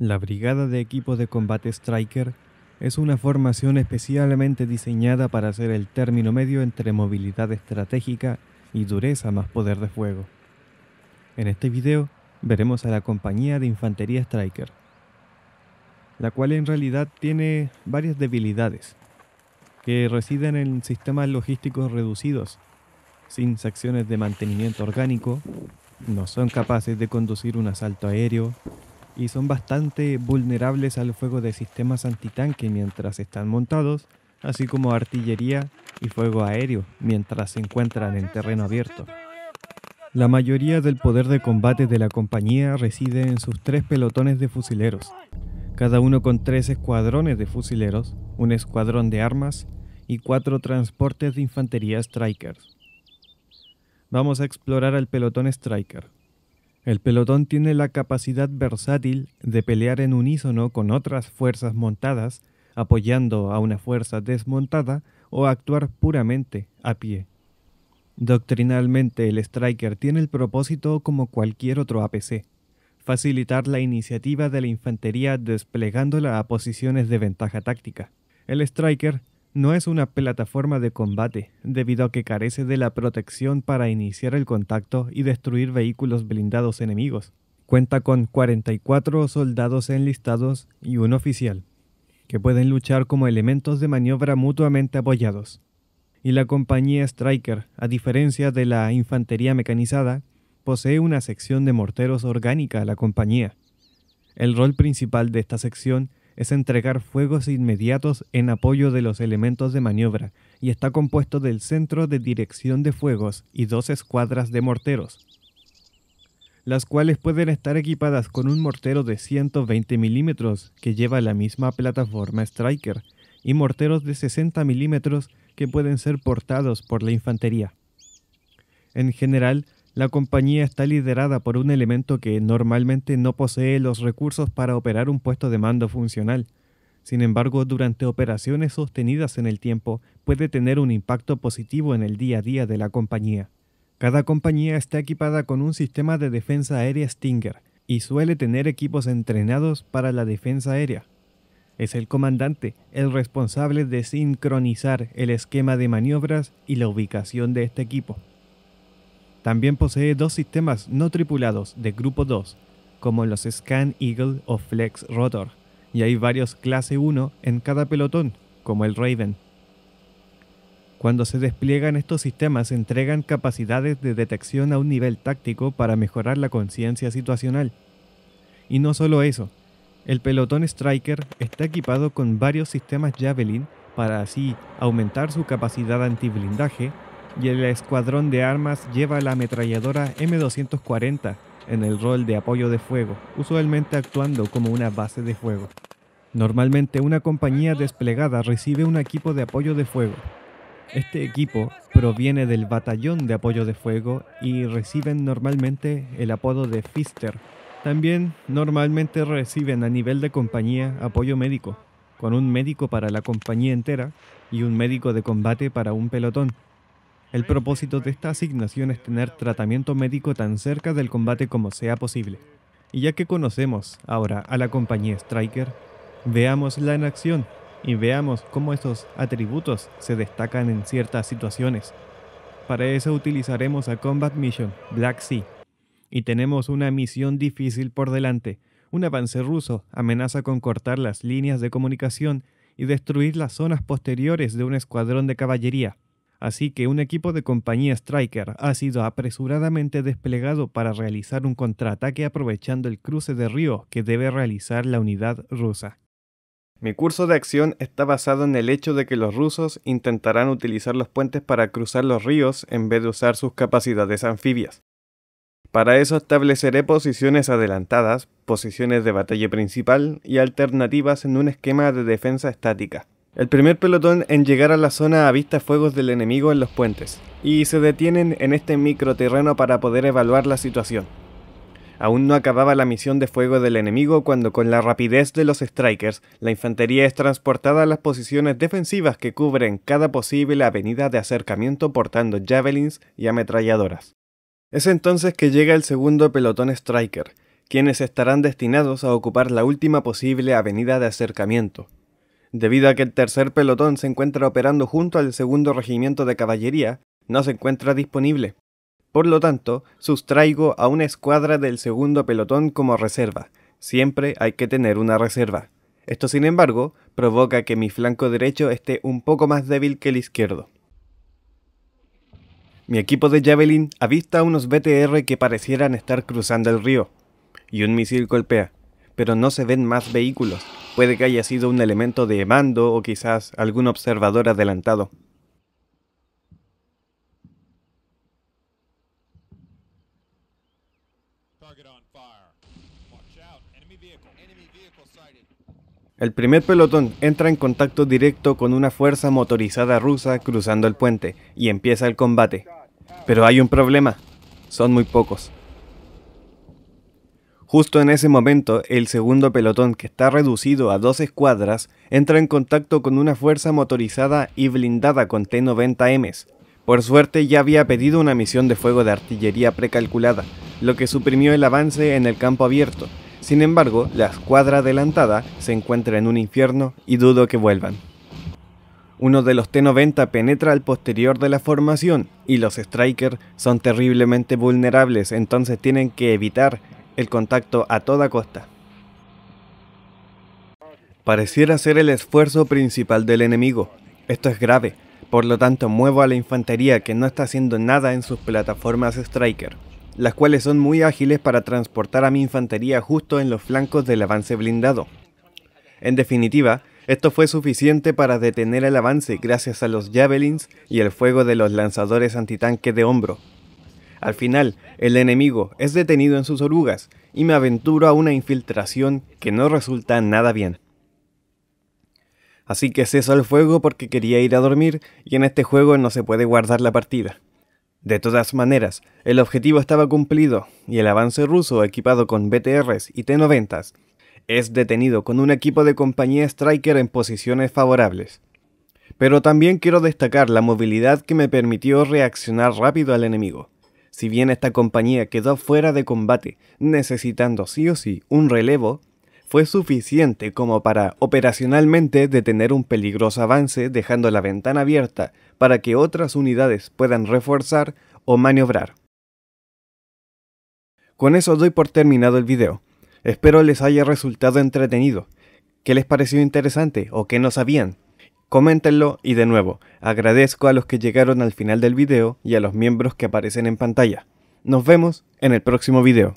La Brigada de Equipos de Combate Striker es una formación especialmente diseñada para ser el término medio entre movilidad estratégica y dureza más poder de fuego. En este video veremos a la compañía de infantería Striker, la cual en realidad tiene varias debilidades que residen en sistemas logísticos reducidos, sin secciones de mantenimiento orgánico, no son capaces de conducir un asalto aéreo, y son bastante vulnerables al fuego de sistemas antitanque mientras están montados, así como artillería y fuego aéreo mientras se encuentran en terreno abierto. La mayoría del poder de combate de la compañía reside en sus tres pelotones de fusileros, cada uno con tres escuadrones de fusileros, un escuadrón de armas y cuatro transportes de infantería Strikers. Vamos a explorar al pelotón Striker. El pelotón tiene la capacidad versátil de pelear en unísono con otras fuerzas montadas, apoyando a una fuerza desmontada o actuar puramente a pie. Doctrinalmente, el Striker tiene el propósito como cualquier otro APC, facilitar la iniciativa de la infantería desplegándola a posiciones de ventaja táctica. El Striker no es una plataforma de combate, debido a que carece de la protección para iniciar el contacto y destruir vehículos blindados enemigos. Cuenta con 44 soldados enlistados y un oficial, que pueden luchar como elementos de maniobra mutuamente apoyados. Y la compañía Striker, a diferencia de la infantería mecanizada, posee una sección de morteros orgánica a la compañía. El rol principal de esta sección es entregar fuegos inmediatos en apoyo de los elementos de maniobra y está compuesto del centro de dirección de fuegos y dos escuadras de morteros, las cuales pueden estar equipadas con un mortero de 120 milímetros que lleva la misma plataforma Striker y morteros de 60 milímetros que pueden ser portados por la infantería. En general, la compañía está liderada por un elemento que normalmente no posee los recursos para operar un puesto de mando funcional. Sin embargo, durante operaciones sostenidas en el tiempo, puede tener un impacto positivo en el día a día de la compañía. Cada compañía está equipada con un sistema de defensa aérea Stinger y suele tener equipos entrenados para la defensa aérea. Es el comandante el responsable de sincronizar el esquema de maniobras y la ubicación de este equipo. También posee dos sistemas no tripulados de grupo 2, como los Scan Eagle o Flex Rotor, y hay varios clase 1 en cada pelotón, como el Raven. Cuando se despliegan estos sistemas entregan capacidades de detección a un nivel táctico para mejorar la conciencia situacional. Y no solo eso, el pelotón Striker está equipado con varios sistemas Javelin para así aumentar su capacidad antiblindaje y el escuadrón de armas lleva la ametralladora M240 en el rol de apoyo de fuego, usualmente actuando como una base de fuego. Normalmente una compañía desplegada recibe un equipo de apoyo de fuego. Este equipo proviene del batallón de apoyo de fuego y reciben normalmente el apodo de Fister. También normalmente reciben a nivel de compañía apoyo médico, con un médico para la compañía entera y un médico de combate para un pelotón. El propósito de esta asignación es tener tratamiento médico tan cerca del combate como sea posible. Y ya que conocemos ahora a la compañía Striker, veámosla en acción y veamos cómo estos atributos se destacan en ciertas situaciones. Para eso utilizaremos a Combat Mission Black Sea. Y tenemos una misión difícil por delante. Un avance ruso amenaza con cortar las líneas de comunicación y destruir las zonas posteriores de un escuadrón de caballería. Así que un equipo de compañía Striker ha sido apresuradamente desplegado para realizar un contraataque aprovechando el cruce de río que debe realizar la unidad rusa. Mi curso de acción está basado en el hecho de que los rusos intentarán utilizar los puentes para cruzar los ríos en vez de usar sus capacidades anfibias. Para eso estableceré posiciones adelantadas, posiciones de batalla principal y alternativas en un esquema de defensa estática. El primer pelotón en llegar a la zona avista fuegos del enemigo en los puentes, y se detienen en este microterreno para poder evaluar la situación. Aún no acababa la misión de fuego del enemigo cuando con la rapidez de los strikers, la infantería es transportada a las posiciones defensivas que cubren cada posible avenida de acercamiento portando javelins y ametralladoras. Es entonces que llega el segundo pelotón striker, quienes estarán destinados a ocupar la última posible avenida de acercamiento, Debido a que el tercer pelotón se encuentra operando junto al segundo regimiento de caballería, no se encuentra disponible. Por lo tanto, sustraigo a una escuadra del segundo pelotón como reserva. Siempre hay que tener una reserva. Esto, sin embargo, provoca que mi flanco derecho esté un poco más débil que el izquierdo. Mi equipo de Javelin avista unos BTR que parecieran estar cruzando el río, y un misil golpea pero no se ven más vehículos. Puede que haya sido un elemento de mando o quizás algún observador adelantado. El primer pelotón entra en contacto directo con una fuerza motorizada rusa cruzando el puente y empieza el combate. Pero hay un problema, son muy pocos. Justo en ese momento, el segundo pelotón, que está reducido a dos escuadras, entra en contacto con una fuerza motorizada y blindada con T-90Ms. Por suerte ya había pedido una misión de fuego de artillería precalculada, lo que suprimió el avance en el campo abierto. Sin embargo, la escuadra adelantada se encuentra en un infierno y dudo que vuelvan. Uno de los T-90 penetra al posterior de la formación y los Strikers son terriblemente vulnerables, entonces tienen que evitar el contacto a toda costa. Pareciera ser el esfuerzo principal del enemigo. Esto es grave, por lo tanto muevo a la infantería que no está haciendo nada en sus plataformas Striker, las cuales son muy ágiles para transportar a mi infantería justo en los flancos del avance blindado. En definitiva, esto fue suficiente para detener el avance gracias a los javelins y el fuego de los lanzadores antitanque de hombro, al final, el enemigo es detenido en sus orugas y me aventuro a una infiltración que no resulta nada bien. Así que ceso el fuego porque quería ir a dormir y en este juego no se puede guardar la partida. De todas maneras, el objetivo estaba cumplido y el avance ruso equipado con BTRs y T-90s es detenido con un equipo de compañía Striker en posiciones favorables. Pero también quiero destacar la movilidad que me permitió reaccionar rápido al enemigo. Si bien esta compañía quedó fuera de combate, necesitando sí o sí un relevo, fue suficiente como para operacionalmente detener un peligroso avance dejando la ventana abierta para que otras unidades puedan reforzar o maniobrar. Con eso doy por terminado el video. Espero les haya resultado entretenido. ¿Qué les pareció interesante o qué no sabían? coméntenlo y de nuevo, agradezco a los que llegaron al final del video y a los miembros que aparecen en pantalla. Nos vemos en el próximo video.